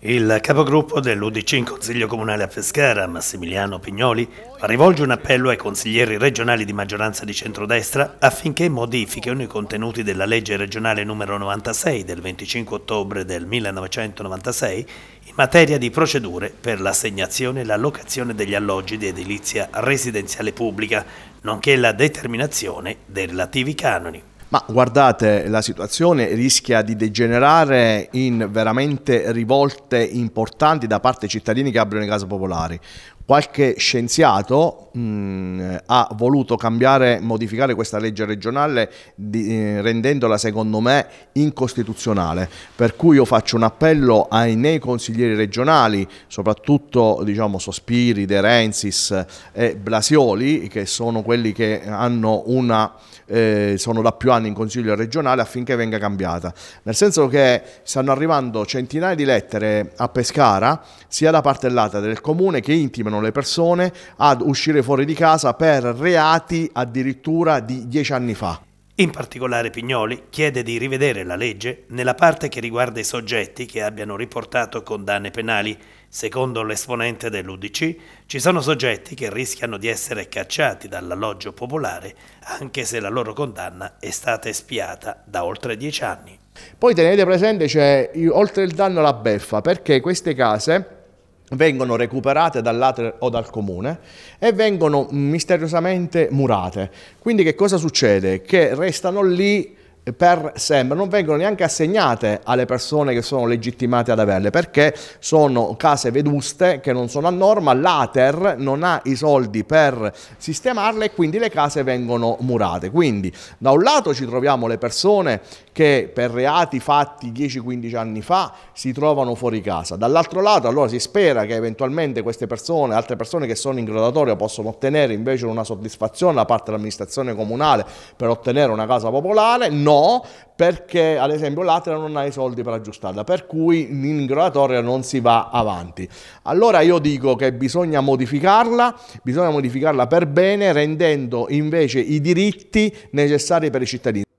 Il capogruppo dell'Udc in Consiglio Comunale a Pescara, Massimiliano Pignoli, rivolge un appello ai consiglieri regionali di maggioranza di centrodestra affinché modifichino i contenuti della legge regionale numero 96 del 25 ottobre del 1996 in materia di procedure per l'assegnazione e l'allocazione degli alloggi di edilizia residenziale pubblica, nonché la determinazione dei relativi canoni. Ma guardate, la situazione rischia di degenerare in veramente rivolte importanti da parte dei cittadini che abbiano le case popolari qualche scienziato mh, mm, ha voluto cambiare, modificare questa legge regionale di, eh, rendendola secondo me incostituzionale, per cui io faccio un appello ai nei consiglieri regionali, soprattutto diciamo Sospiri, De Renzis e eh, Blasioli, che sono quelli che hanno una, eh, sono da più anni in consiglio regionale affinché venga cambiata, nel senso che stanno arrivando centinaia di lettere a Pescara sia da parte dell'ATA del comune che intimano spingono le persone ad uscire fuori di casa per reati addirittura di dieci anni fa. In particolare Pignoli chiede di rivedere la legge nella parte che riguarda i soggetti che abbiano riportato condanne penali. Secondo l'esponente dell'UDC, ci sono soggetti che rischiano di essere cacciati dall'alloggio popolare anche se la loro condanna è stata espiata da oltre dieci anni. Poi tenete presente c'è cioè, oltre il danno alla beffa perché queste case vengono recuperate dall'ATRE o dal comune e vengono misteriosamente murate. Quindi che cosa succede? Che restano lì per sempre non vengono neanche assegnate alle persone che sono legittimate ad averle perché sono case veduste che non sono a norma, l'Ater non ha i soldi per sistemarle e quindi le case vengono murate. Quindi da un lato ci troviamo le persone che per reati fatti 10-15 anni fa si trovano fuori casa, dall'altro lato allora si spera che eventualmente queste persone, altre persone che sono in gradatoria possano ottenere invece una soddisfazione da parte dell'amministrazione comunale per ottenere una casa popolare, no No, perché ad esempio l'Atria non ha i soldi per aggiustarla, per cui in Torre non si va avanti. Allora io dico che bisogna modificarla, bisogna modificarla per bene, rendendo invece i diritti necessari per i cittadini.